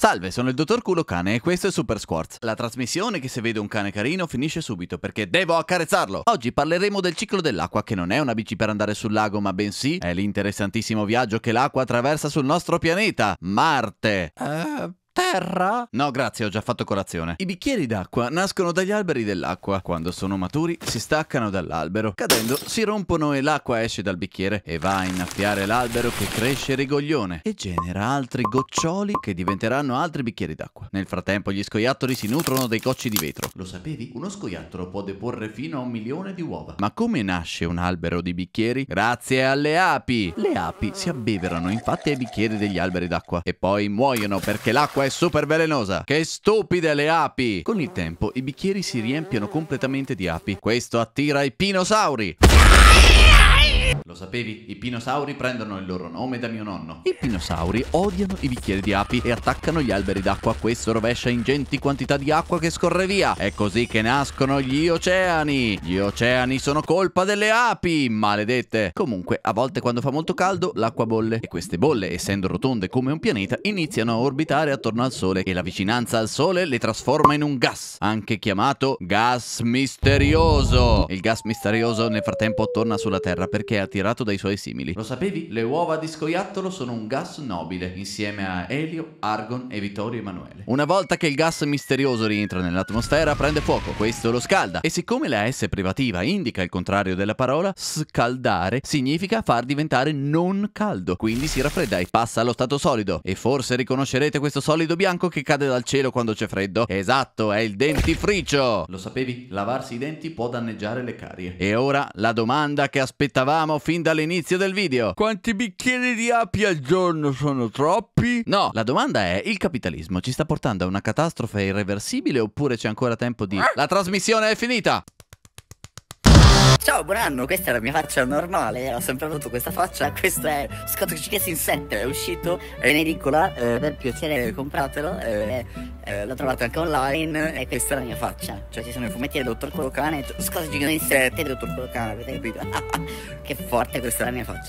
Salve, sono il dottor Culo Cane e questo è Super Squirts, la trasmissione che se vede un cane carino finisce subito perché devo accarezzarlo. Oggi parleremo del ciclo dell'acqua che non è una bici per andare sul lago ma bensì è l'interessantissimo viaggio che l'acqua attraversa sul nostro pianeta, Marte. Eh, terra? No, grazie, ho già fatto colazione. I bicchieri d'acqua nascono dagli alberi dell'acqua. Quando sono maturi, si staccano dall'albero. Cadendo, si rompono e l'acqua esce dal bicchiere e va a innaffiare l'albero che cresce rigoglione e genera altri goccioli che diventeranno altri bicchieri d'acqua. Nel frattempo, gli scoiattoli si nutrono dei cocci di vetro. Lo sapevi? Uno scoiattolo può deporre fino a un milione di uova. Ma come nasce un albero di bicchieri? Grazie alle api! Le api si abbeverano infatti ai bicchieri degli alberi d'acqua e poi muoiono perché l'acqua è è super velenosa. Che stupide le api! Con il tempo i bicchieri si riempiono completamente di api. Questo attira i pinosauri. Lo sapevi? I pinosauri prendono il loro nome da mio nonno. I pinosauri odiano i bicchieri di api e attaccano gli alberi d'acqua. Questo rovescia ingenti quantità di acqua che scorre via. È così che nascono gli oceani. Gli oceani sono colpa delle api, maledette. Comunque, a volte quando fa molto caldo, l'acqua bolle. E queste bolle, essendo rotonde come un pianeta, iniziano a orbitare attorno al Sole e la vicinanza al Sole le trasforma in un gas, anche chiamato gas misterioso. Il gas misterioso nel frattempo torna sulla Terra perché è attirato dai suoi simili. Lo sapevi? Le uova di scoiattolo sono un gas nobile, insieme a Elio, Argon e Vittorio Emanuele. Una volta che il gas misterioso rientra nell'atmosfera, prende fuoco, questo lo scalda. E siccome la S privativa indica il contrario della parola, scaldare significa far diventare non caldo, quindi si raffredda e passa allo stato solido. E forse riconoscerete questo solido bianco che cade dal cielo quando c'è freddo? Esatto, è il dentifricio! Lo sapevi? Lavarsi i denti può danneggiare le carie. E ora la domanda che aspettavamo partiamo fin dall'inizio del video. Quanti bicchieri di api al giorno sono troppi? No, la domanda è, il capitalismo ci sta portando a una catastrofe irreversibile oppure c'è ancora tempo di... Eh? La trasmissione è finita! Ciao, buon anno, questa è la mia faccia normale, ho sempre avuto questa faccia, questo è Scottish Chickens in 7, è uscito, è in edicola, eh, per piacere compratelo, eh, eh, l'ho trovato anche online e questa è la mia faccia, cioè ci sono i fumetti del dottor Colocane, Scottish Chickens in 7 del dottor Colocane, avete capito? che forte, questa è la mia faccia.